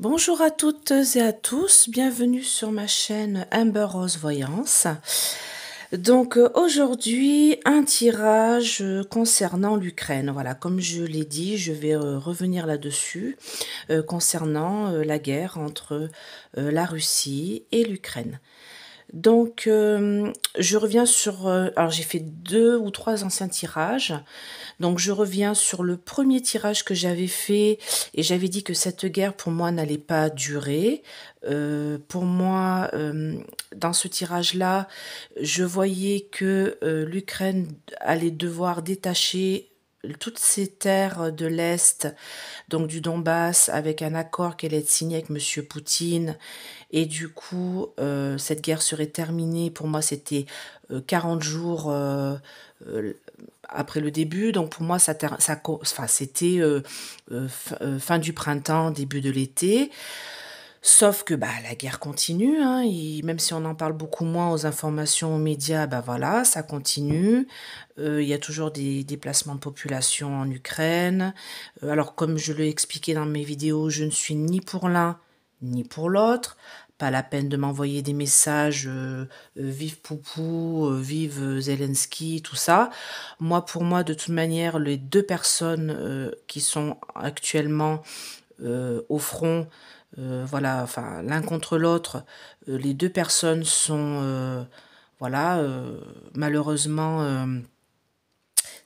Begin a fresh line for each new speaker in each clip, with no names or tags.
Bonjour à toutes et à tous, bienvenue sur ma chaîne Amber Rose Voyance. Donc euh, aujourd'hui, un tirage concernant l'Ukraine. Voilà, comme je l'ai dit, je vais euh, revenir là-dessus euh, concernant la guerre entre la Russie et l'Ukraine. Donc, euh, je reviens sur... Euh, alors, j'ai fait deux ou trois anciens tirages. Donc, je reviens sur le premier tirage que j'avais fait et j'avais dit que cette guerre, pour moi, n'allait pas durer. Euh, pour moi, dans ce tirage-là, je voyais que l'Ukraine allait devoir détacher toutes ces terres de l'Est, donc du Donbass, avec un accord qui allait être signé avec M. Poutine, et du coup, euh, cette guerre serait terminée. Pour moi, c'était 40 euh, jours euh, après le début, donc pour moi, ça, ça, enfin, c'était fin, du printemps, début de l'été. Sauf que bah, la guerre continue, et hein, même si on en parle beaucoup moins aux informations, aux médias, bah voilà, ça continue. Euh, il y a toujours des déplacements de population en Ukraine. Euh, alors comme je l'ai expliqué dans mes vidéos, je ne suis ni pour l'un ni pour l'autre. Pas la peine de m'envoyer des messages euh, vive Poupou, vive Zelensky, tout ça. Moi, pour moi, de toute manière, les deux personnes qui sont actuellement au front, euh, voilà, enfin l'un contre l'autre, euh, les deux personnes sont, euh, voilà, malheureusement,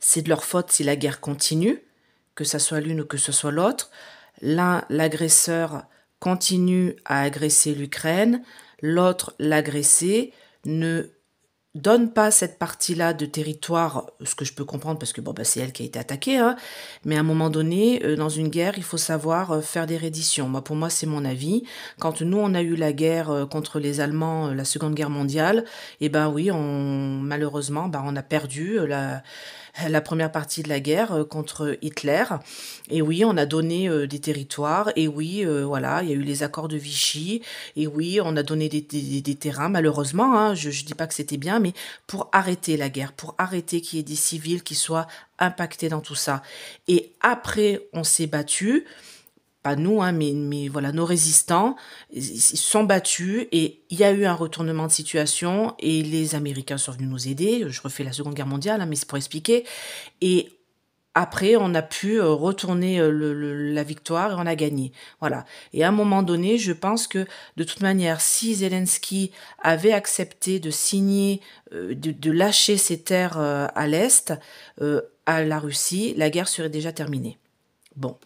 c'est de leur faute si la guerre continue, que ce soit l'une ou que ce soit l'autre. L'un, l'agresseur continue à agresser l'Ukraine, l'autre, l'agressé ne donne pas cette partie-là de territoire, ce que je peux comprendre parce que bon, bah, c'est elle qui a été attaquée, hein. mais à un moment donné, euh, dans une guerre, il faut savoir euh, faire des redditions. Moi, pour moi, c'est mon avis. Quand nous, on a eu la guerre euh, contre les Allemands, la Seconde Guerre mondiale, eh ben oui, on, malheureusement, bah, on a perdu la la première partie de la guerre euh, contre Hitler. Et oui, on a donné euh, des territoires. Et oui, euh, voilà, il y a eu les accords de Vichy. Et oui, on a donné des, terrains, malheureusement. Hein. je ne dis pas que c'était bien, mais pour arrêter la guerre, pour arrêter qu'il y ait des civils qui soient impactés dans tout ça. Et après, on s'est battu pas nous, hein, mais, voilà, nos résistants, ils sont battus et il y a eu un retournement de situation et les Américains sont venus nous aider. Je refais la Seconde Guerre mondiale, hein, mais c'est pour expliquer. Et après, on a pu euh, retourner euh, la victoire et on a gagné. Voilà. Et à un moment donné, je pense que de toute manière, si Zelensky avait accepté de signer, euh, de, lâcher ses terres à l'est, à la Russie, la guerre serait déjà terminée. Bon,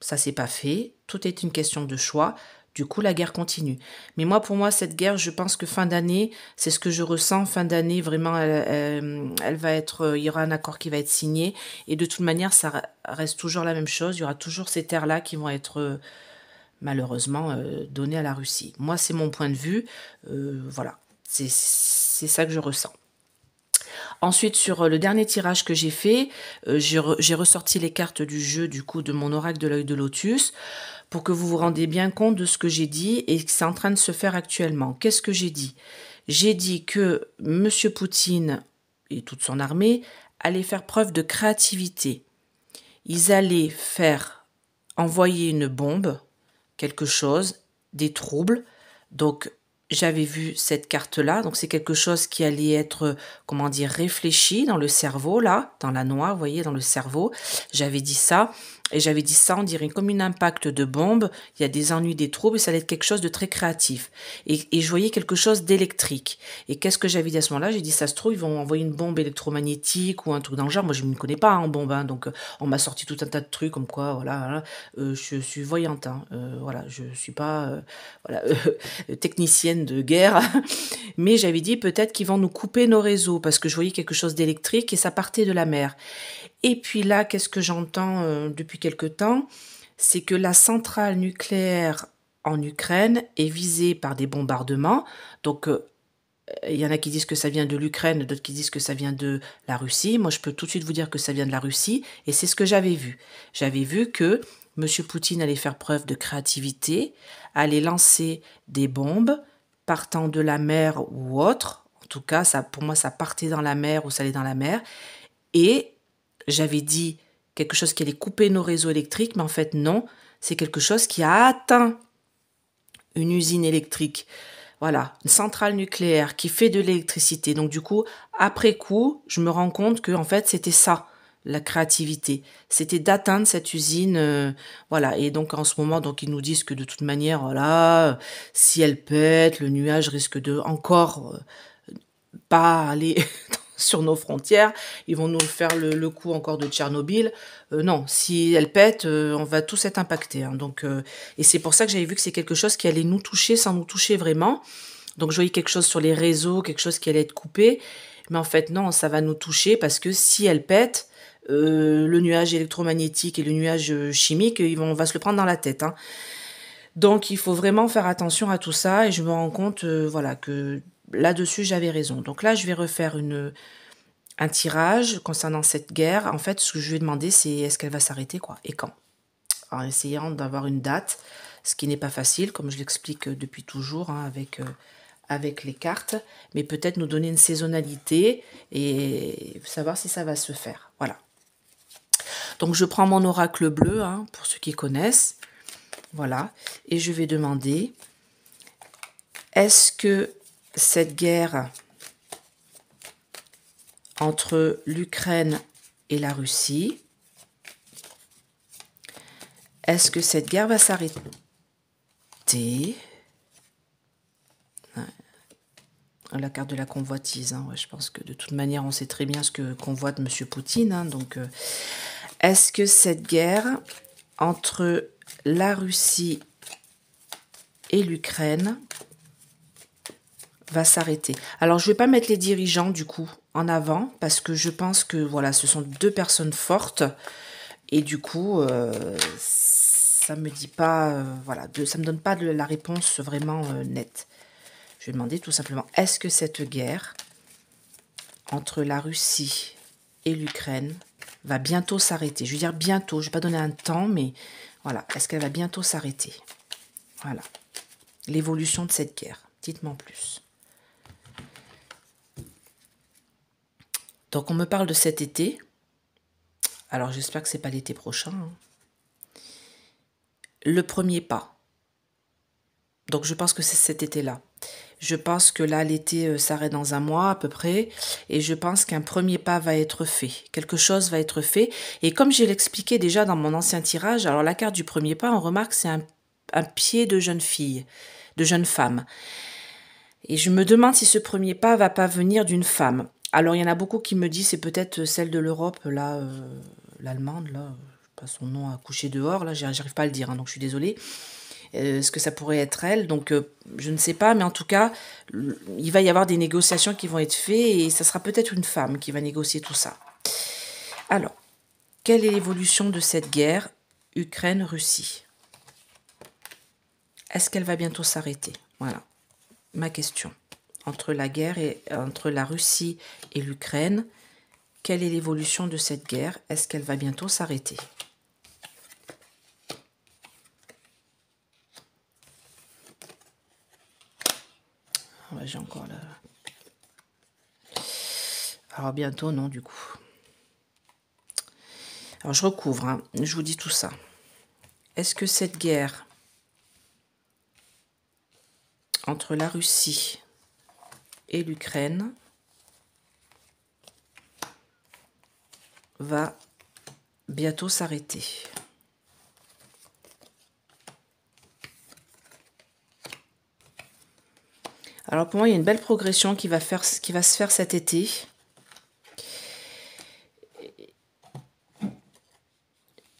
ça s'est pas fait, tout est une question de choix, du coup la guerre continue. Mais moi pour moi cette guerre, je pense que fin d'année, c'est ce que je ressens, fin d'année vraiment elle, va être euh, il y aura un accord qui va être signé et de toute manière ça reste toujours la même chose, il y aura toujours ces terres-là qui vont être euh, malheureusement euh, données à la Russie. Moi c'est mon point de vue, voilà. C'est ça que je ressens. Ensuite, sur euh, le dernier tirage que j'ai fait, euh, j'ai ressorti les cartes du jeu, du coup, de mon oracle de l'œil de lotus, pour que vous vous rendez bien compte de ce que j'ai dit et que c'est en train de se faire actuellement. Qu'est-ce que j'ai dit J'ai dit que M. Poutine et toute son armée allaient faire preuve de créativité. Ils allaient faire envoyer une bombe, quelque chose, des troubles, donc j'avais vu cette carte-là, donc c'est quelque chose qui allait être, euh, comment dire, réfléchi dans le cerveau, là, dans la noire, vous voyez, dans le cerveau. J'avais dit ça, et j'avais dit ça, on dirait comme une impact de bombe, il y a des ennuis, des troubles, et ça allait être quelque chose de très créatif. Et, je voyais quelque chose d'électrique. Et qu'est-ce que j'avais dit à ce moment-là J'ai dit, ça se trouve, ils vont envoyer une bombe électromagnétique ou un truc dans Moi, je ne connais pas hein, en bombe, hein. donc euh, on m'a sorti tout un tas de trucs comme quoi, voilà, euh, je suis voyante, hein. euh, voilà, je suis pas technicienne de guerre, mais j'avais dit peut-être qu'ils vont nous couper nos réseaux parce que je voyais quelque chose d'électrique et ça partait de la mer. Et puis là, qu'est-ce que j'entends euh, depuis quelque temps C'est que la centrale nucléaire en Ukraine est visée par des bombardements. Donc, euh, il y en a qui disent que ça vient de l'Ukraine, d'autres qui disent que ça vient de la Russie. Moi, je peux tout de suite vous dire que ça vient de la Russie. Et c'est ce que j'avais vu. J'avais vu que M. Poutine allait faire preuve de créativité, allait lancer des bombes partant de la mer ou autre. En tout cas, ça, pour moi, ça partait dans la mer ou ça allait dans la mer. Et j'avais dit quelque chose qui allait couper nos réseaux électriques, mais en fait non, c'est quelque chose qui a atteint une usine électrique. Voilà, une centrale nucléaire qui fait de l'électricité. Donc du coup, après coup, je me rends compte que en fait, c'était ça la créativité. C'était d'atteindre cette usine, euh, voilà. Et donc en ce moment, donc ils nous disent que de toute manière, voilà, si elle pète, le nuage risque de encore euh, pas aller sur nos frontières, ils vont nous faire le, coup encore de Tchernobyl. Euh, non, si elle pète, euh, on va tous être impactés. Hein. donc, euh, et c'est pour ça que j'avais vu que c'est quelque chose qui allait nous toucher sans nous toucher vraiment. Donc je voyais quelque chose sur les réseaux, quelque chose qui allait être coupé. Mais en fait, non, ça va nous toucher parce que si elle pète, le nuage électromagnétique et le nuage chimique, ils vont, on va se le prendre dans la tête. Hein. Donc il faut vraiment faire attention à tout ça et je me rends compte voilà que là-dessus, j'avais raison. Donc là, je vais refaire une, un tirage concernant cette guerre. En fait, ce que je vais demander, c'est est-ce qu'elle va s'arrêter, quoi, et quand En essayant d'avoir une date, ce qui n'est pas facile, comme je l'explique euh, depuis toujours, hein, avec, euh, avec les cartes, mais peut-être nous donner une saisonnalité et savoir si ça va se faire. Voilà. Donc je prends mon oracle bleu, hein, pour ceux qui connaissent, voilà, et je vais demander, est-ce que cette guerre entre l'Ukraine et la Russie. Est-ce que cette guerre va s'arrêter la carte de la convoitise. Hein. je pense que de toute manière, on sait très bien ce que convoite M. Poutine. Hein. donc, euh, est-ce que cette guerre entre la Russie et l'Ukraine va s'arrêter. Alors je ne vais pas mettre les dirigeants du coup en avant parce que je pense que voilà, ce sont deux personnes fortes et du coup euh, ça me dit pas euh, voilà, ça me donne pas de, la réponse vraiment euh, nette. Je vais demander tout simplement est-ce que cette guerre entre la Russie et l'Ukraine va bientôt s'arrêter Je veux dire bientôt, je vais pas donner un temps mais voilà, est-ce qu'elle va bientôt s'arrêter Voilà. L'évolution de cette guerre. Dites-moi plus. Donc on me parle de cet été. Alors j'espère que c'est pas l'été prochain. Hein. Le premier pas. Donc je pense que c'est cet été-là. Je pense que là l'été euh, s'arrête dans un mois à peu près et je pense qu'un premier pas va être fait. Quelque chose va être fait et comme je l'expliquais déjà dans mon ancien tirage, alors la carte du premier pas, on remarque c'est un, un pied de jeune fille, de jeune femme. Et je me demande si ce premier pas va pas venir d'une femme. Alors il y en a beaucoup qui me disent c'est peut-être celle de l'Europe, là, euh, l'allemande, là, pas son nom à couché dehors, là, j'arrive pas à le dire, hein, donc je suis désolée. Euh, est ce que ça pourrait être elle. Donc, euh, je ne sais pas, mais en tout cas, il va y avoir des négociations qui vont être faites et ça sera peut-être une femme qui va négocier tout ça. Alors, quelle est l'évolution de cette guerre Ukraine-Russie Est-ce qu'elle va bientôt s'arrêter Voilà, ma question entre la guerre et entre la Russie et l'Ukraine. Quelle est l'évolution de cette guerre Est-ce qu'elle va bientôt s'arrêter ah J'ai encore là. Alors bientôt, non, du coup. Alors je recouvre, hein. je vous dis tout ça. Est-ce que cette guerre entre la Russie et l'Ukraine va bientôt s'arrêter. Alors pour moi, il y a une belle progression qui va, faire, qui va se faire cet été.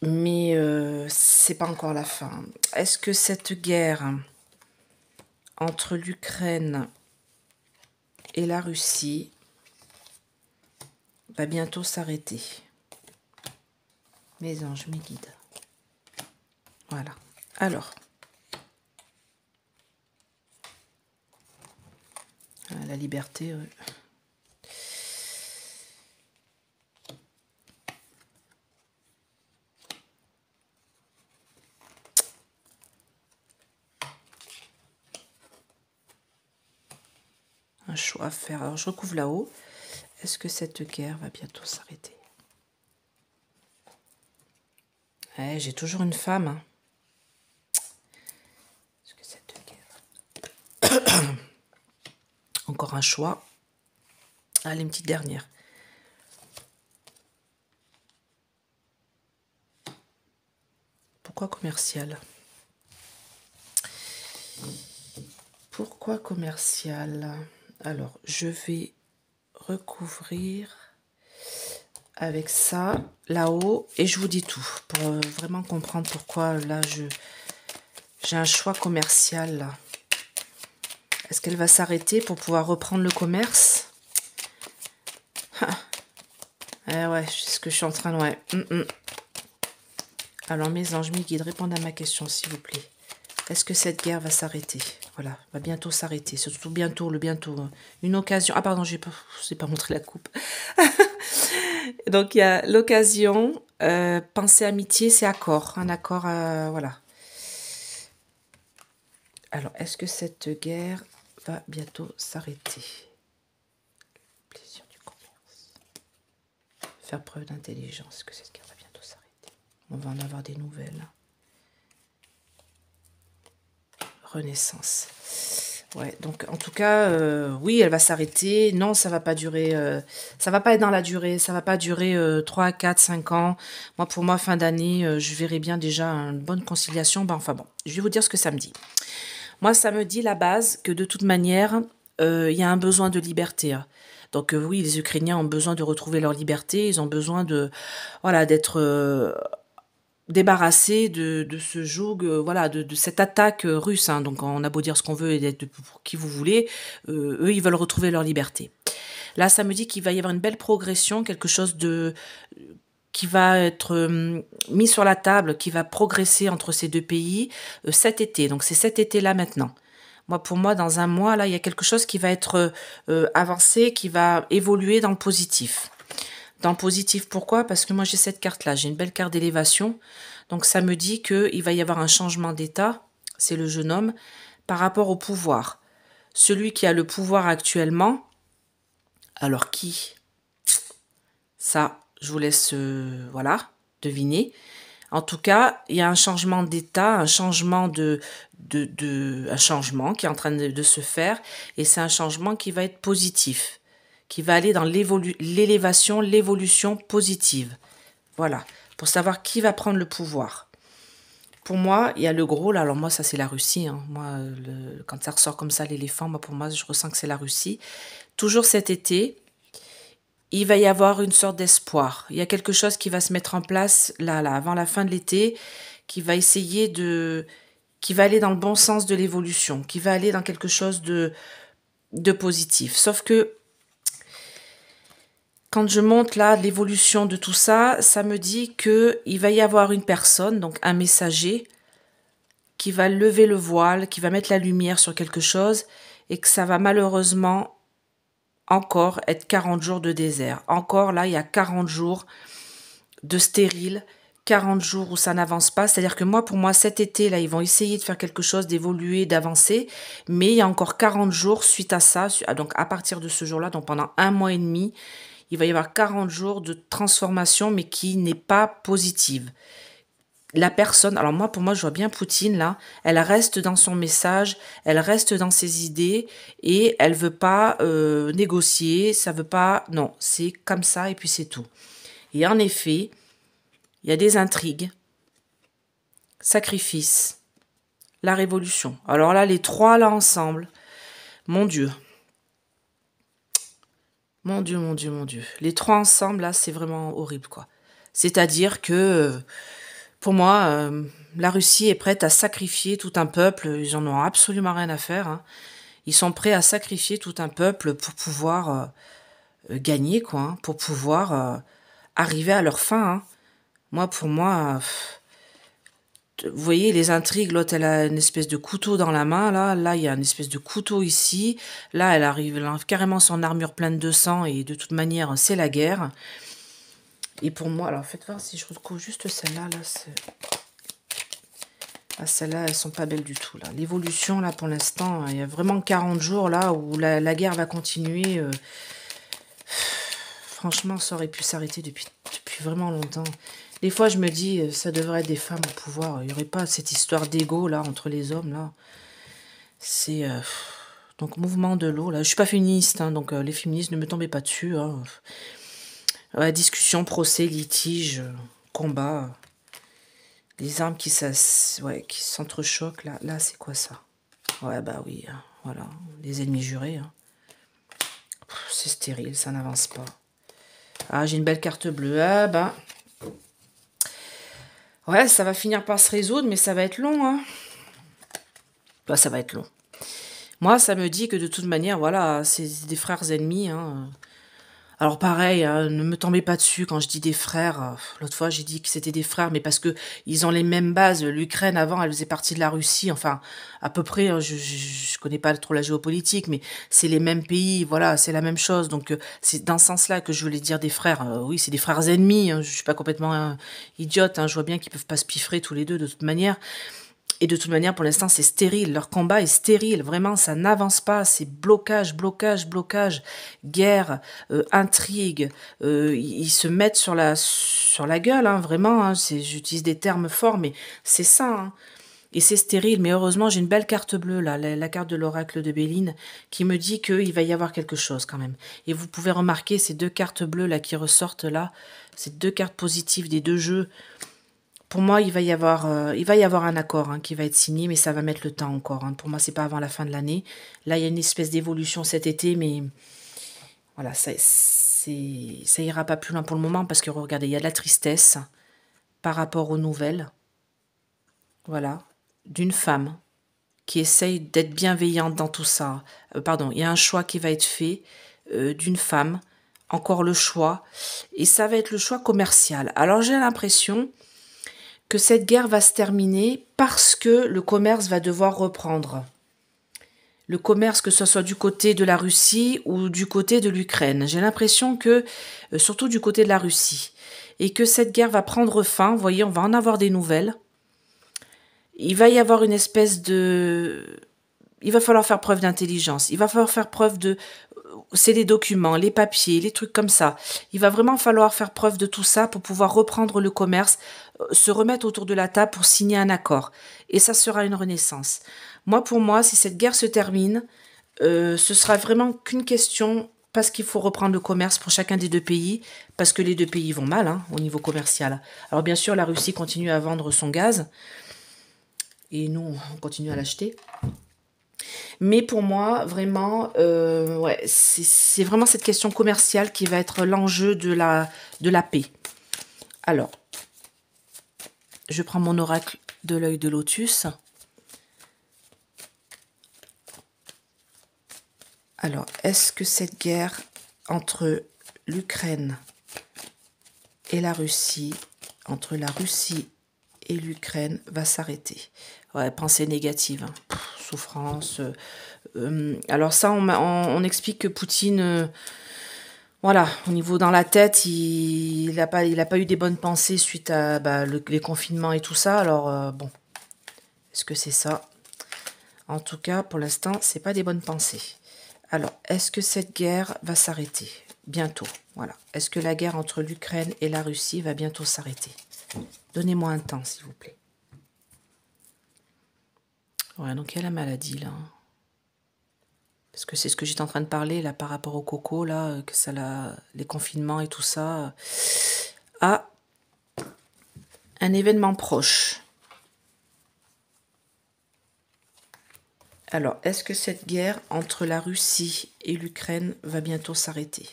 Mais euh, c'est pas encore la fin. Est-ce que cette guerre entre l'Ukraine et la Russie va bientôt s'arrêter. Mes anges, mes guides. Voilà. Alors, ah, la liberté, choix à faire. Alors je recouvre là-haut. Est-ce que cette guerre va bientôt s'arrêter eh, J'ai toujours une femme. Hein. Encore un choix. Allez, une petite dernière. Pourquoi commercial Pourquoi commercial alors, je vais recouvrir avec ça là-haut et je vous dis tout pour euh, vraiment comprendre pourquoi là je j'ai un choix commercial Est-ce qu'elle va s'arrêter pour pouvoir reprendre le commerce ah. Eh ouais, c'est ce que je suis en train de... Mm, mm. Alors mes anges, mes guides, répondez à ma question s'il vous plaît. Est-ce que cette guerre va s'arrêter Voilà, va bientôt s'arrêter. Surtout bientôt, le bientôt. Hein. Une occasion. Ah pardon, je n'ai pas montré la coupe. Donc il y a l'occasion. Euh, pensée amitié, c'est accord. Un accord, euh, voilà. Alors, est-ce que cette guerre va bientôt s'arrêter Plaisir du commerce. Faire preuve d'intelligence. que cette guerre va bientôt s'arrêter On va en avoir des nouvelles. Renaissance. Ouais, donc en tout cas, euh, oui, elle va s'arrêter. Non, ça va pas durer. Euh, ça va pas être dans la durée. Ça va pas durer euh, 3, 4, 5 ans. Moi, pour moi, fin d'année, euh, je verrai bien déjà une bonne conciliation. Ben, enfin bon, je vais vous dire ce que ça me dit. Moi, ça me dit la base que de toute manière, il y a un besoin de liberté. Hein. Donc oui, les Ukrainiens ont besoin de retrouver leur liberté. Ils ont besoin de voilà d'être débarrasser de, de ce joug, euh, voilà, de, de, cette attaque euh, russe. Hein. donc on a beau dire ce qu'on veut et d'être pour qui vous voulez, euh, eux ils veulent retrouver leur liberté. Là, ça me dit qu'il va y avoir une belle progression, quelque chose de qui va être mis sur la table, qui va progresser entre ces deux pays cet été. Donc c'est cet été-là maintenant. Moi, pour moi, dans un mois, là, il y a quelque chose qui va être avancé, qui va évoluer dans le positif dans positif. Pourquoi Parce que moi j'ai cette carte-là, j'ai une belle carte d'élévation. Donc ça me dit qu'il va y avoir un changement d'état, c'est le jeune homme, par rapport au pouvoir. Celui qui a le pouvoir actuellement, alors qui Ça, je vous laisse, euh, voilà, deviner. En tout cas, il y a un changement d'état, un changement de, de, un changement qui est en train de se faire, et c'est un changement qui va être positif qui va aller dans l'élévation, l'évolution positive. Voilà, pour savoir qui va prendre le pouvoir. Pour moi, il y a le gros, là, alors moi, ça c'est la Russie. Hein. Moi, quand ça ressort comme ça, l'éléphant, moi, pour moi, je ressens que c'est la Russie. Toujours cet été, il va y avoir une sorte d'espoir. Il y a quelque chose qui va se mettre en place, là, là, avant la fin de l'été, qui va essayer de... qui va aller dans le bon sens de l'évolution, qui va aller dans quelque chose de, de positif. Sauf que quand je monte là l'évolution de tout ça, ça me dit que il va y avoir une personne, donc un messager, qui va lever le voile, qui va mettre la lumière sur quelque chose, et que ça va malheureusement encore être 40 jours de désert. Encore là, il y a 40 jours de stérile, 40 jours où ça n'avance pas. C'est-à-dire que moi, pour moi, cet été, là, ils vont essayer de faire quelque chose, d'évoluer, d'avancer, mais il y a encore 40 jours suite à ça, ah, donc à partir de ce jour-là, donc pendant un mois et demi, il va y avoir 40 jours de transformation, mais qui n'est pas positive. La personne, alors moi, pour moi, je vois bien Poutine là, elle reste dans son message, elle reste dans ses idées et elle veut pas euh, négocier, ça veut pas, non, c'est comme ça et puis c'est tout. Et en effet, il y a des intrigues, sacrifices, la révolution. Alors là, les trois là ensemble, mon Dieu, mon Dieu, mon Dieu, mon Dieu. Les trois ensemble, là, c'est vraiment horrible, quoi. C'est-à-dire que, euh, pour moi, euh, la Russie est prête à sacrifier tout un peuple. Ils en ont absolument rien à faire. Hein. Ils sont prêts à sacrifier tout un peuple pour pouvoir euh, gagner, quoi. Hein, pour pouvoir arriver à leur fin. Hein. Moi, pour moi, vous voyez les intrigues, l'autre elle a une espèce de couteau dans la main, là, là il y a une espèce de couteau ici, là elle arrive, carrément son armure pleine de sang et de toute manière c'est la guerre. Et pour moi, alors faites voir si je retrouve juste celle-là, là, là ah, ne là elles sont pas belles du tout là. L'évolution là pour l'instant, hein, il y a vraiment 40 jours là où la, guerre va continuer. Euh, franchement ça aurait pu s'arrêter depuis, depuis vraiment longtemps. Des fois, je me dis, euh, ça devrait être des femmes au pouvoir. Il n'y aurait pas cette histoire d'ego là entre les hommes là. C'est euh, donc mouvement de l'eau là. Je suis pas féministe, hein, donc euh, les féministes ne me tombaient pas dessus. Hein. discussion, procès, litige, combat. Les armes qui s'entrechoquent, ouais, là, là c'est quoi ça Ouais, bah oui, hein, voilà, les ennemis jurés. C'est stérile, ça n'avance pas. Ah, j'ai une belle carte bleue. Ah, bah, Ouais, ça va finir par se résoudre, mais ça va être long. Hein. Bah, ça va être long. Moi, ça me dit que de toute manière, voilà, c'est des frères ennemis. Hein. Alors pareil, hein, ne me tombez pas dessus quand je dis des frères. Euh, l'autre fois, j'ai dit que c'était des frères, mais parce que ils ont les mêmes bases. L'Ukraine avant, elle faisait partie de la Russie. Enfin, à peu près. Hein, je, ne connais pas trop la géopolitique, mais c'est les mêmes pays. Voilà, c'est la même chose. Donc euh, c'est dans ce sens-là que je voulais dire des frères. Euh, oui, c'est des frères ennemis. Je hein, je suis pas complètement idiote. je vois bien qu'ils peuvent pas se piffrer tous les deux de toute manière. Et de toute manière, pour l'instant, c'est stérile. Leur combat est stérile. Vraiment, ça n'avance pas. C'est blocage, blocage, blocage, guerre, euh, intrigue. Euh, ils se mettent sur la, sur la gueule, hein. vraiment. Hein. J'utilise des termes forts, mais c'est ça. Hein. Et c'est stérile. Mais heureusement, j'ai une belle carte bleue, là, la, carte de l'oracle de Béline, qui me dit qu'il va y avoir quelque chose quand même. Et vous pouvez remarquer ces deux cartes bleues là qui ressortent là, ces deux cartes positives des deux jeux pour moi, il va y avoir, euh, il va y avoir un accord hein, qui va être signé, mais ça va mettre le temps encore. Hein. Pour moi, c'est pas avant la fin de l'année. Là, il y a une espèce d'évolution cet été, mais voilà, ça, ça ira pas plus loin pour le moment parce que regardez, il y a de la tristesse par rapport aux nouvelles. Voilà, d'une femme qui essaye d'être bienveillante dans tout ça. Euh, pardon, il y a un choix qui va être fait euh, d'une femme, encore le choix, et ça va être le choix commercial. Alors j'ai l'impression que cette guerre va se terminer parce que le commerce va devoir reprendre. Le commerce, que ce soit du côté de la Russie ou du côté de l'Ukraine. J'ai l'impression que, euh, surtout du côté de la Russie, et que cette guerre va prendre fin. Vous voyez, on va en avoir des nouvelles. Il va y avoir une espèce de... Il va falloir faire preuve d'intelligence. Il va falloir faire preuve de c'est les documents, les papiers, les trucs comme ça. Il va vraiment falloir faire preuve de tout ça pour pouvoir reprendre le commerce, euh, se remettre autour de la table pour signer un accord. Et ça sera une renaissance. Moi, pour moi, si cette guerre se termine, euh, ce sera vraiment qu'une question parce qu'il faut reprendre le commerce pour chacun des deux pays, parce que les deux pays vont mal hein, au niveau commercial. Alors bien sûr, la Russie continue à vendre son gaz, et nous, on continue à l'acheter. Mais pour moi, vraiment, euh, c'est vraiment cette question commerciale qui va être l'enjeu de la, de la paix. Alors, je prends mon oracle de l'œil de lotus. Alors, est-ce que cette guerre entre l'Ukraine et la Russie, entre la Russie et l'Ukraine va s'arrêter. Ouais, pensée négative, hein. souffrance. Euh, euh, alors ça, on, explique que Poutine, euh, voilà, au niveau dans la tête, il n'a pas, pas eu des bonnes pensées suite à bah, les confinements et tout ça. Alors bon, est-ce que c'est ça En tout cas, pour l'instant, c'est pas des bonnes pensées. Alors, est-ce que cette guerre va s'arrêter bientôt Voilà. Est-ce que la guerre entre l'Ukraine et la Russie va bientôt s'arrêter Donnez-moi un temps, s'il vous plaît. Ouais, donc il y a la maladie, là. Parce que c'est ce que j'étais en train de parler, là, par rapport au coco, là, euh, que ça la... les confinements et tout ça. Ah un événement proche. Alors, est-ce que cette guerre entre la Russie et l'Ukraine va bientôt s'arrêter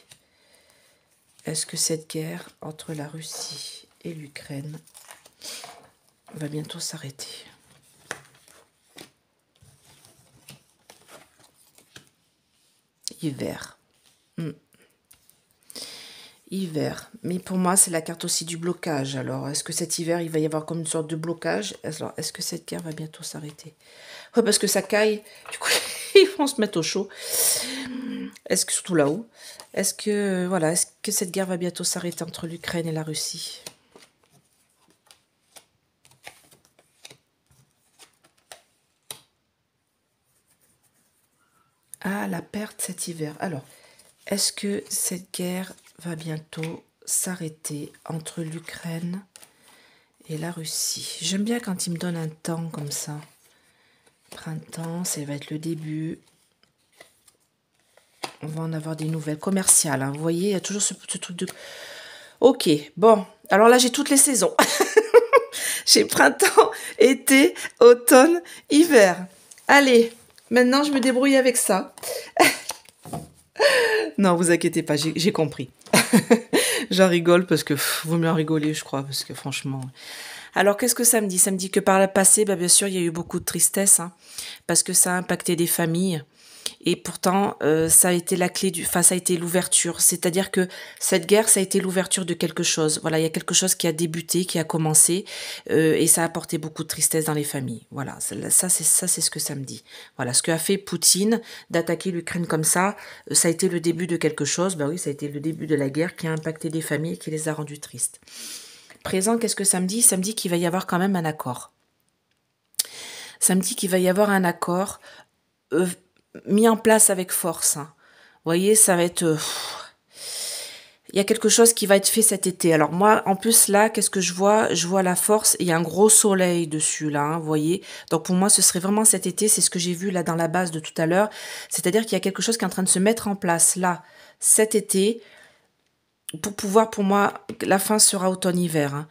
Est-ce que cette guerre entre la Russie et l'Ukraine va bientôt s'arrêter. Hiver. Hmm. Hiver. Mais pour moi, c'est la carte aussi du blocage. Alors, est-ce que cet hiver, il va y avoir comme une sorte de blocage Alors, est-ce que cette guerre va bientôt s'arrêter parce que ça caille. Du coup, ils vont se mettre au chaud. Est-ce que, surtout là-haut, est-ce que, voilà, est-ce que cette guerre va bientôt s'arrêter entre l'Ukraine et la Russie Ah, la perte cet hiver. Alors, est-ce que cette guerre va bientôt s'arrêter entre l'Ukraine et la Russie J'aime bien quand il me donne un temps comme ça. Printemps, ça va être le début. On va en avoir des nouvelles commerciales. Hein. Vous voyez, il y a toujours ce, ce truc de... Ok, bon. Alors là, j'ai toutes les saisons. j'ai printemps, été, automne, hiver. Allez, Maintenant, je me débrouille avec ça. non, vous inquiétez pas, j'ai compris. J'en rigole parce que vous me la rigolez, je crois, parce que franchement. Alors, qu'est-ce que ça me dit Ça me dit que par le passé, bah, bien sûr, il y a eu beaucoup de tristesse, hein, parce que ça a impacté des familles. Et pourtant, euh, ça a été la clé du, enfin, ça a été l'ouverture. C'est-à-dire que cette guerre, ça a été l'ouverture de quelque chose. Voilà, il y a quelque chose qui a débuté, qui a commencé, euh, et ça a apporté beaucoup de tristesse dans les familles. Voilà, ça, c'est ça, c'est ce que ça me dit. Voilà, ce que a fait Poutine d'attaquer l'Ukraine comme ça, euh, ça a été le début de quelque chose. Ben oui, ça a été le début de la guerre qui a impacté des familles, et qui les a rendues tristes. Présent, qu'est-ce que ça me dit Ça me dit qu'il va y avoir quand même un accord. Ça me dit qu'il va y avoir un accord mis en place avec force. Hein. Vous voyez, ça va être... Euh, il y a quelque chose qui va être fait cet été. Alors moi, en plus là, qu'est-ce que je vois Je vois la force. Il y a un gros soleil dessus là, hein, vous voyez. Donc pour moi, ce serait vraiment cet été. C'est ce que j'ai vu là dans la base de tout à l'heure. C'est-à-dire qu'il y a quelque chose qui est en train de se mettre en place là cet été pour pouvoir, pour moi, la fin sera automne-hiver. Hein.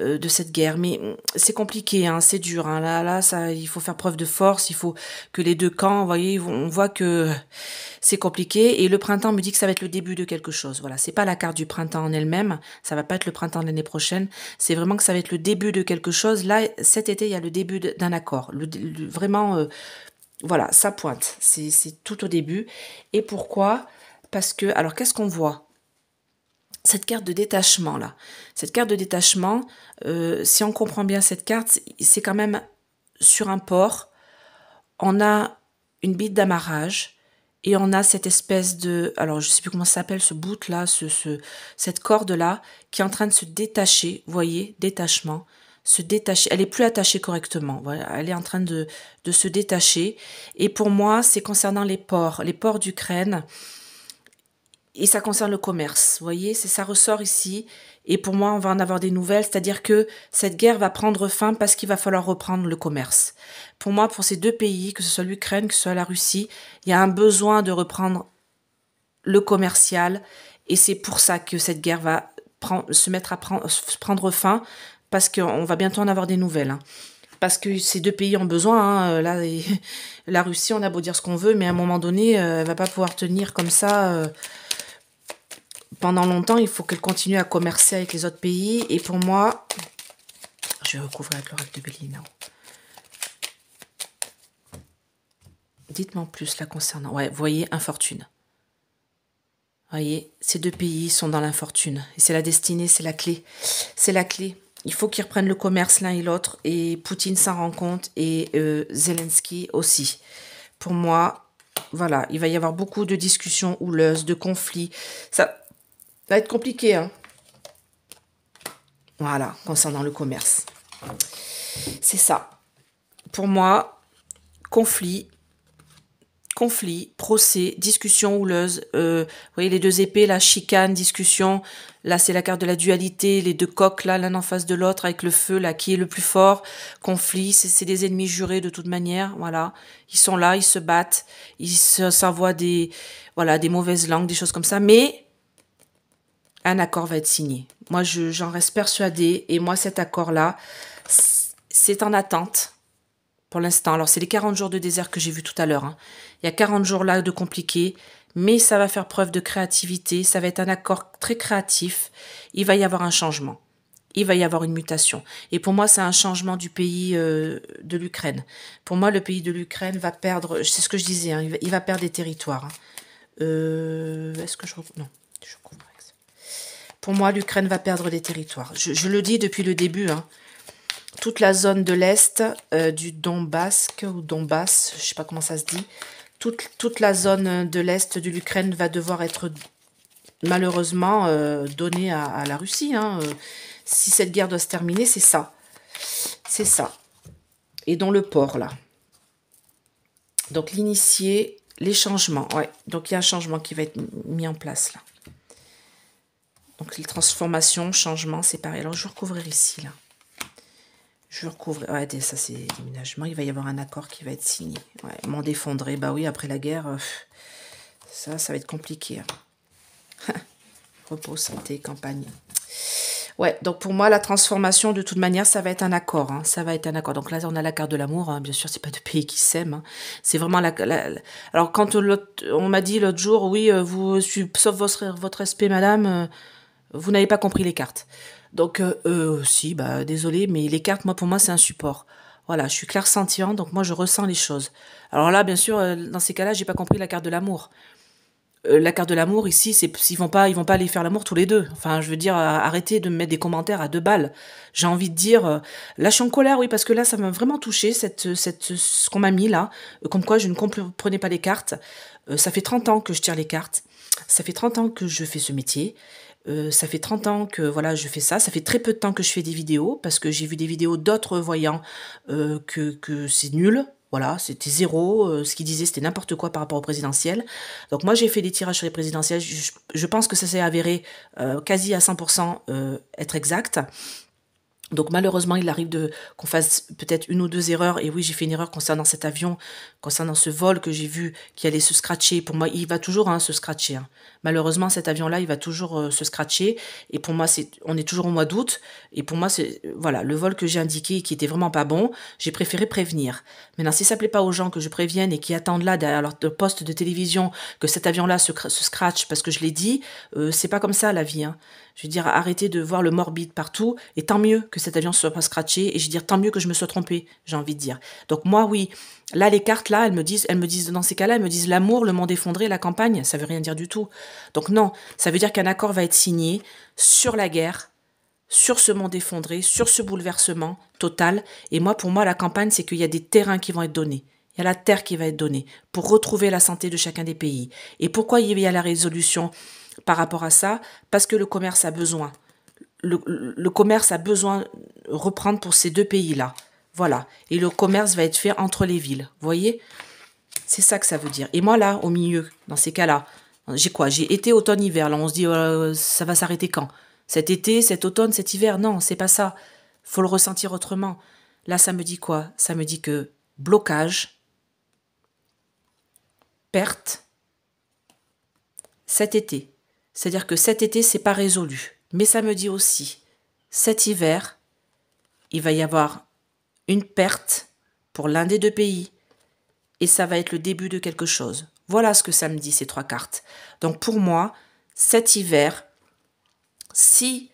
Euh, de cette guerre. Mais c'est compliqué, hein, c'est dur. Hein. Là, là, ça, il faut faire preuve de force. Il faut que les deux camps, vous voyez, on voit que c'est compliqué. Et le printemps me dit que ça va être le début de quelque chose. Voilà, c'est pas la carte du printemps en elle-même. Ça va pas être le printemps de l'année prochaine. C'est vraiment que ça va être le début de quelque chose. Là, cet été, il y a le début d'un accord. vraiment, euh, voilà, ça pointe. C'est tout au début. Et pourquoi Parce que, alors, qu'est-ce qu'on voit cette carte de détachement là. Cette carte de détachement, euh, si on comprend bien cette carte, c'est quand même sur un port, on a une bite d'amarrage et on a cette espèce de, alors je sais plus comment ça s'appelle ce bout là, ce, cette corde là qui est en train de se détacher, voyez, détachement, se détacher. Elle est plus attachée correctement, voilà, elle est en train de, de se détacher. Et pour moi, c'est concernant les ports, les ports d'Ukraine et ça concerne le commerce. Vous voyez, c'est ça ressort ici. Et pour moi, on va en avoir des nouvelles, c'est-à-dire que cette guerre va prendre fin parce qu'il va falloir reprendre le commerce. Pour moi, pour ces deux pays, que ce soit l'Ukraine, que ce soit la Russie, il y a un besoin de reprendre le commercial. Et c'est pour ça que cette guerre va se mettre à prendre, prendre fin, parce qu'on va bientôt en avoir des nouvelles. Hein. parce que ces deux pays ont besoin. Hein, là, la Russie, on a beau dire ce qu'on veut, mais à un moment donné, euh, elle va pas pouvoir tenir comme ça. Euh, pendant longtemps, il faut qu'elle continue à commercer avec les autres pays. Et pour moi, je vais recouvrir avec l'oracle de Bélier Dites-moi plus là, concernant. Ouais, voyez, infortune. Voyez, ces deux pays sont dans l'infortune. Et c'est la destinée, c'est la clé. C'est la clé. Il faut qu'ils reprennent le commerce l'un et l'autre. Et Poutine s'en rend compte et euh, Zelensky aussi. Pour moi, voilà, il va y avoir beaucoup de discussions houleuses, de conflits. Ça, ça va être compliqué, hein. Voilà, concernant le commerce. C'est ça. Pour moi, conflit, conflit, procès, discussion houleuse. Euh, vous voyez les deux épées, la chicane, discussion. Là, c'est la carte de la dualité, les deux coques, là, l'un en face de l'autre, avec le feu, là, qui est le plus fort. Conflit, c'est des ennemis jurés de toute manière, voilà. Ils sont là, ils se battent, ils s'envoient des, voilà, des mauvaises langues, des choses comme ça. Mais un accord va être signé. Moi, j'en reste persuadée. Et moi, cet accord-là, c'est en attente pour l'instant. Alors, c'est les 40 jours de désert que j'ai vu tout à l'heure. Hein. Il y a 40 jours là de compliqué, mais ça va faire preuve de créativité. Ça va être un accord très créatif. Il va y avoir un changement. Il va y avoir une mutation. Et pour moi, c'est un changement du pays euh, de l'Ukraine. Pour moi, le pays de l'Ukraine va perdre, c'est ce que je disais, hein, il, va, perdre des territoires. Hein. Euh, est-ce que je... Non, je comprends. Pour moi, l'Ukraine va perdre des territoires. Je, le dis depuis le début. Hein. Toute la zone de l'Est, euh, du Donbass, ou Donbass, je ne sais pas comment ça se dit, toute, toute la zone de l'Est de l'Ukraine va devoir être malheureusement euh, donnée à, la Russie. Hein. Euh, si cette guerre doit se terminer, c'est ça. C'est ça. Et dans le port, là. Donc l'initier les changements. Ouais. Donc il y a un changement qui va être mis en place là. Donc les transformations, changements, c'est pareil. Alors je vais recouvrir ici, là. Je vais recouvrir. Ouais, ça c'est déménagement. Il va y avoir un accord qui va être signé. Ouais, m'en défondré. Eh bah oui, après la guerre, euh, ça, ça va être compliqué. Hein. Repos, santé, campagne. Ouais, donc pour moi, la transformation, de toute manière, ça va être un accord. Hein. ça va être un accord. Donc là, on a la carte de l'amour. Hein. bien sûr, c'est pas de pays qui s'aiment. c'est vraiment la, Alors, quand on m'a dit l'autre jour, oui, euh, vous, euh, sauf votre, votre respect, madame, vous n'avez pas compris les cartes. Donc, euh, euh, si, bah, désolé, mais les cartes, moi, pour moi, c'est un support. Voilà, je suis clair sentient, donc moi, je ressens les choses. Alors là, bien sûr, euh, dans ces cas-là, j'ai pas compris la carte de l'amour. Euh, la carte de l'amour ici, c'est s'ils vont pas, ils vont pas aller faire l'amour tous les deux. Enfin, je veux dire, arrêtez de me mettre des commentaires à deux balles. J'ai envie de dire, euh, en colère, oui, parce que là, ça m'a vraiment touché cette, cette, ce qu'on m'a mis là, comme quoi je ne comprenais pas les cartes. ça fait 30 ans que je tire les cartes. Ça fait 30 ans que je fais ce métier. Euh, ça fait 30 ans que voilà, je fais ça. Ça fait très peu de temps que je fais des vidéos parce que j'ai vu des vidéos d'autres voyants euh, que, que c'est nul. Voilà, c'était zéro. Euh, ce qu'ils disaient, c'était n'importe quoi par rapport au présidentiel. Donc moi, j'ai fait des tirages sur les présidentielles. Je, je pense que ça s'est avéré quasi à 100% être exact. Donc malheureusement, il arrive de qu'on fasse peut-être une ou deux erreurs. Et oui, j'ai fait une erreur concernant cet avion, concernant ce vol que j'ai vu qui allait se scratcher. Pour moi, il va toujours hein, se scratcher. Hein. Malheureusement, cet avion-là, il va toujours euh, se scratcher. Et pour moi, c'est on est toujours au mois d'août. Et pour moi, c'est euh, voilà le vol que j'ai indiqué qui était vraiment pas bon. J'ai préféré prévenir. Maintenant, si ça plaît pas aux gens que je prévienne et qui attendent là derrière leur poste de télévision que cet avion-là se, se scratch parce que je l'ai dit, ce euh, c'est pas comme ça la vie. Hein. Je veux dire, arrêtez de voir le morbide partout. Et tant mieux que cet avion soit pas scratché. Et je veux dire, tant mieux que je me sois trompé. j'ai envie de dire. Donc moi, oui, là, les cartes, là, elles me disent, elles me disent dans ces cas-là, elles me disent l'amour, le monde effondré, la campagne, ça veut rien dire du tout. Donc non, ça veut dire qu'un accord va être signé sur la guerre, sur ce monde effondré, sur ce bouleversement total. Et moi, pour moi, la campagne, c'est qu'il y a des terrains qui vont être donnés. Il y a la terre qui va être donnée pour retrouver la santé de chacun des pays. Et pourquoi il y a la résolution par rapport à ça Parce que le commerce a besoin le, commerce a besoin de reprendre pour ces deux pays-là. Voilà. Et le commerce va être fait entre les villes. Vous voyez C'est ça que ça veut dire. Et moi, là, au milieu, dans ces cas-là, j'ai quoi J'ai été automne-hiver. Là, on se dit, oh, ça va s'arrêter quand Cet été, cet automne, cet hiver Non, c'est pas ça. Faut le ressentir autrement. Là, ça me dit quoi Ça me dit que blocage, perte, cet été. C'est-à-dire que cet été, c'est pas résolu. Mais ça me dit aussi, cet hiver, il va y avoir une perte pour l'un des deux pays. Et ça va être le début de quelque chose. Voilà ce que ça me dit, ces trois cartes. Donc pour moi, cet hiver, si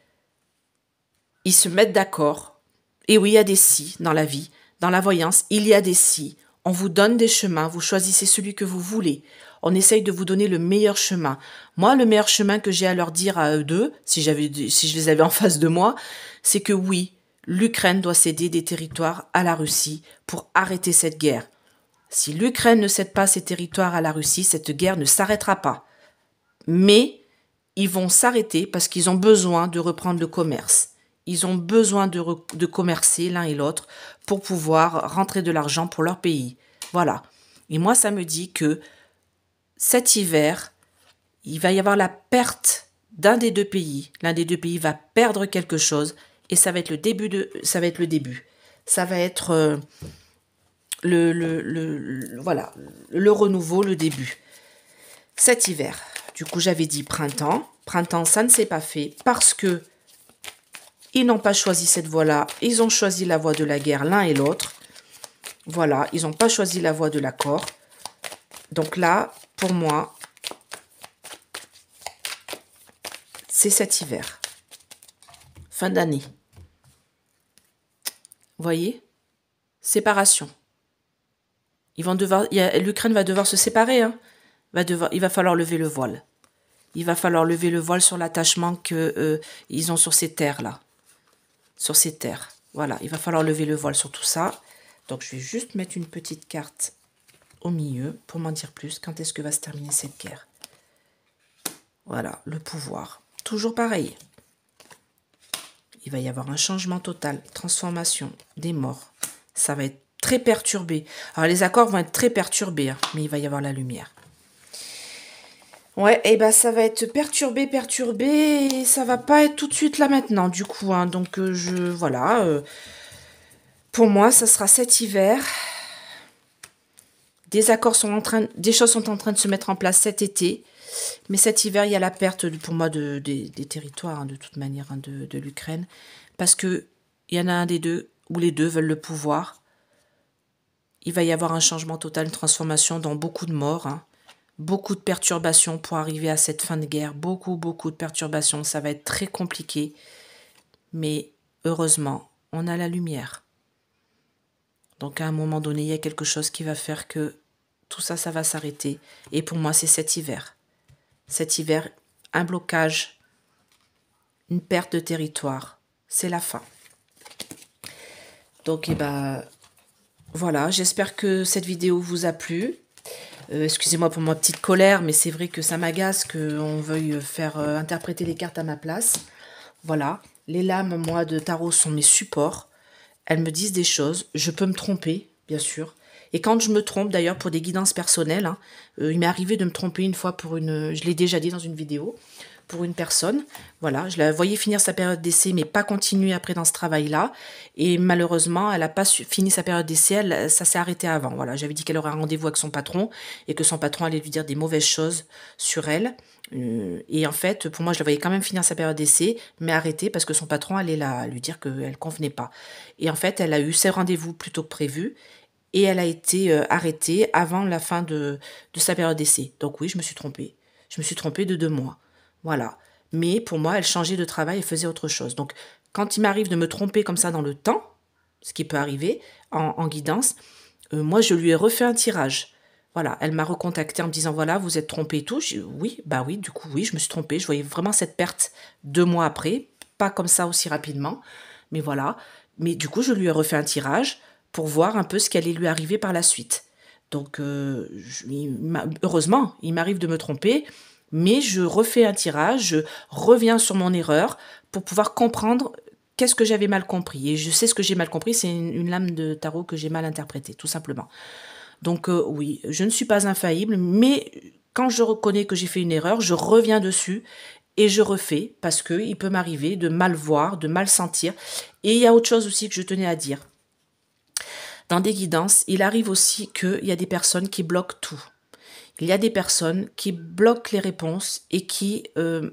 ils se mettent d'accord, et oui, il y a des si dans la vie, dans la voyance, il y a des si. On vous donne des chemins, vous choisissez celui que vous voulez on essaye de vous donner le meilleur chemin. Moi, le meilleur chemin que j'ai à leur dire à eux deux, si je les avais en face de moi, c'est que oui, l'Ukraine doit céder des territoires à la Russie pour arrêter cette guerre. Si l'Ukraine ne cède pas ses territoires à la Russie, cette guerre ne s'arrêtera pas. Mais ils vont s'arrêter parce qu'ils ont besoin de reprendre le commerce. Ils ont besoin de, de commercer l'un et l'autre pour pouvoir rentrer de l'argent pour leur pays. Voilà. Et moi, ça me dit que cet hiver, il va y avoir la perte d'un des deux pays. L'un des deux pays va perdre quelque chose et ça va être le début de, ça va être le début. Ça va être euh, voilà, le renouveau, le début. Cet hiver. Du coup, j'avais dit printemps. Printemps, ça ne s'est pas fait parce que ils n'ont pas choisi cette voie-là. Ils ont choisi la voie de la guerre, l'un et l'autre. Voilà, ils n'ont pas choisi la voie de l'accord. Donc là, pour moi, c'est cet hiver. Fin d'année. Voyez Séparation. Ils vont devoir, l'Ukraine va devoir se séparer. Hein. Va devoir, il va falloir lever le voile. Il va falloir lever le voile sur l'attachement que euh, ils ont sur ces terres là, sur ces terres. Voilà, il va falloir lever le voile sur tout ça. Donc je vais juste mettre une petite carte au milieu pour m'en dire plus. Quand est-ce que va se terminer cette guerre Voilà, le pouvoir. Toujours pareil. Il va y avoir un changement total, transformation, des morts. Ça va être très perturbé. Alors les accords vont être très perturbés, hein, mais il va y avoir la lumière. Ouais, et eh ben ça va être perturbé, perturbé, ça va pas être tout de suite là maintenant, du coup. Hein. donc euh, je voilà. Euh, pour moi, ça sera cet hiver. Des accords sont en train, des choses sont en train de se mettre en place cet été, mais cet hiver il y a la perte pour moi de, des territoires hein, de toute manière hein, de, l'Ukraine, parce que il y en a un des deux ou les deux veulent le pouvoir. Il va y avoir un changement total, une transformation dans beaucoup de morts, hein. beaucoup de perturbations pour arriver à cette fin de guerre, beaucoup beaucoup de perturbations. Ça va être très compliqué, mais heureusement on a la lumière. Donc à un moment donné, il y a quelque chose qui va faire que tout ça, ça va s'arrêter. Et pour moi, c'est cet hiver. Cet hiver, un blocage, une perte de territoire, c'est la fin. Donc, eh ben, voilà, j'espère que cette vidéo vous a plu. Euh, excusez-moi pour ma petite colère, mais c'est vrai que ça m'agace qu'on veuille faire euh, interpréter les cartes à ma place. Voilà, les lames, moi, de tarot sont mes supports elles me disent des choses, je peux me tromper, bien sûr. Et quand je me trompe, d'ailleurs, pour des guidances personnelles, hein, euh, il m'est arrivé de me tromper une fois pour une, je l'ai déjà dit dans une vidéo, pour une personne. Voilà, je la voyais finir sa période d'essai, mais pas continuer après dans ce travail-là. Et malheureusement, elle n'a pas fini sa période d'essai, ça s'est arrêté avant. Voilà, j'avais dit qu'elle aurait un rendez-vous avec son patron et que son patron allait lui dire des mauvaises choses sur elle. Euh, et en fait, pour moi, je la voyais quand même finir sa période d'essai, mais arrêtée parce que son patron allait la, lui dire qu'elle convenait pas. Et en fait, elle a eu ses rendez-vous plutôt que prévu et elle a été euh, arrêtée avant la fin de, sa période d'essai. Donc oui, je me suis trompée. Je me suis trompée de deux mois. Voilà. Mais pour moi, elle changeait de travail et faisait autre chose. Donc quand il m'arrive de me tromper comme ça dans le temps, ce qui peut arriver en, guidance, euh, moi, je lui ai refait un tirage. Voilà, elle m'a recontacté en me disant voilà, vous êtes trompé et tout. oui, bah oui, du coup, oui, je me suis trompée. Je voyais vraiment cette perte deux mois après, pas comme ça aussi rapidement, mais voilà. Mais du coup, je lui ai refait un tirage pour voir un peu ce qui allait lui arriver par la suite. Donc, euh, heureusement, il m'arrive de me tromper, mais je refais un tirage, je reviens sur mon erreur pour pouvoir comprendre qu'est-ce que j'avais mal compris. Et je sais ce que j'ai mal compris, c'est une, une, lame de tarot que j'ai mal interprétée, tout simplement. Donc euh, oui, je ne suis pas infaillible, mais quand je reconnais que j'ai fait une erreur, je reviens dessus et je refais parce que il peut m'arriver de mal voir, de mal sentir. Et il y a autre chose aussi que je tenais à dire. Dans des guidances, il arrive aussi qu'il y a des personnes qui bloquent tout il y a des personnes qui bloquent les réponses et qui, euh,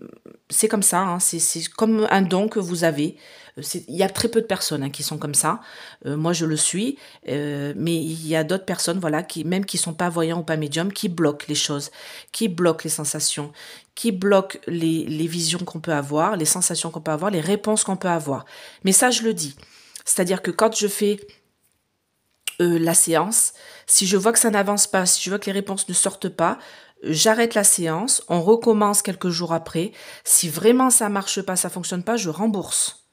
c'est comme ça, hein, c'est comme un don que vous avez. Euh, il y a très peu de personnes hein, qui sont comme ça. Euh, moi, je le suis, mais il y a d'autres personnes, voilà, qui même qui sont pas voyants ou pas médiums, qui bloquent les choses, qui bloquent les sensations, qui bloquent les, les visions qu'on peut avoir, les sensations qu'on peut avoir, les réponses qu'on peut avoir. Mais ça, je le dis. C'est-à-dire que quand je fais euh, la séance. Si je vois que ça n'avance pas, si je vois que les réponses ne sortent pas, j'arrête la séance, on recommence quelques jours après. Si vraiment ça marche pas, ça fonctionne pas, je rembourse.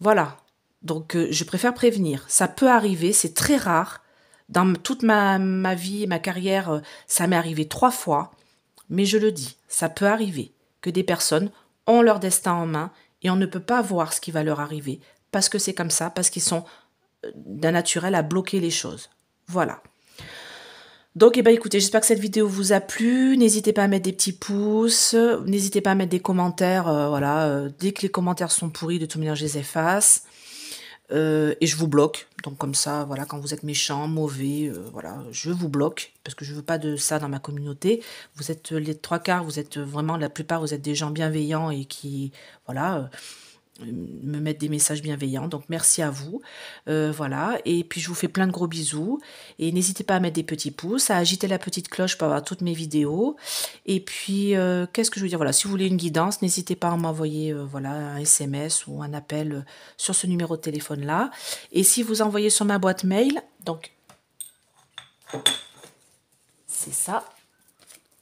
Voilà. Donc euh, je préfère prévenir. Ça peut arriver, c'est très rare. Dans toute ma, vie ma carrière, euh, ça m'est arrivé trois fois. Mais je le dis, ça peut arriver que des personnes ont leur destin en main et on ne peut pas voir ce qui va leur arriver parce que c'est comme ça, parce qu'ils sont d'un naturel à bloquer les choses. Voilà. Donc, et eh ben, écoutez, j'espère que cette vidéo vous a plu. N'hésitez pas à mettre des petits pouces. N'hésitez pas à mettre des commentaires. Euh, voilà, euh, dès que les commentaires sont pourris, de toute manière, je les efface. Euh, et je vous bloque. Donc, comme ça, voilà, quand vous êtes méchant, mauvais, voilà, je vous bloque. Parce que je ne veux pas de ça dans ma communauté. Vous êtes les trois quarts, vous êtes vraiment, la plupart, vous êtes des gens bienveillants et qui, voilà euh, me mettre des messages bienveillants. Donc merci à vous. Euh, voilà. Et puis je vous fais plein de gros bisous. Et n'hésitez pas à mettre des petits pouces, à agiter la petite cloche pour avoir toutes mes vidéos. Et puis, euh, qu'est-ce que je veux dire Voilà, si vous voulez une guidance, n'hésitez pas à m'envoyer voilà, un SMS ou un appel sur ce numéro de téléphone-là. Et si vous envoyez sur ma boîte mail, donc c'est ça,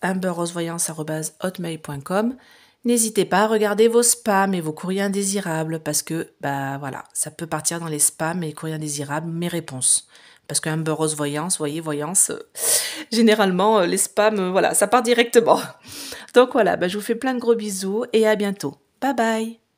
hotmail.com N'hésitez pas à regarder vos spams et vos courriers indésirables parce que, bah voilà, ça peut partir dans les spams et courriers indésirables, mes réponses. Parce qu'un Rose voyance, voyez, voyance, euh, généralement, euh, les spams, euh, voilà, ça part directement. Donc voilà, bah, je vous fais plein de gros bisous et à bientôt. Bye bye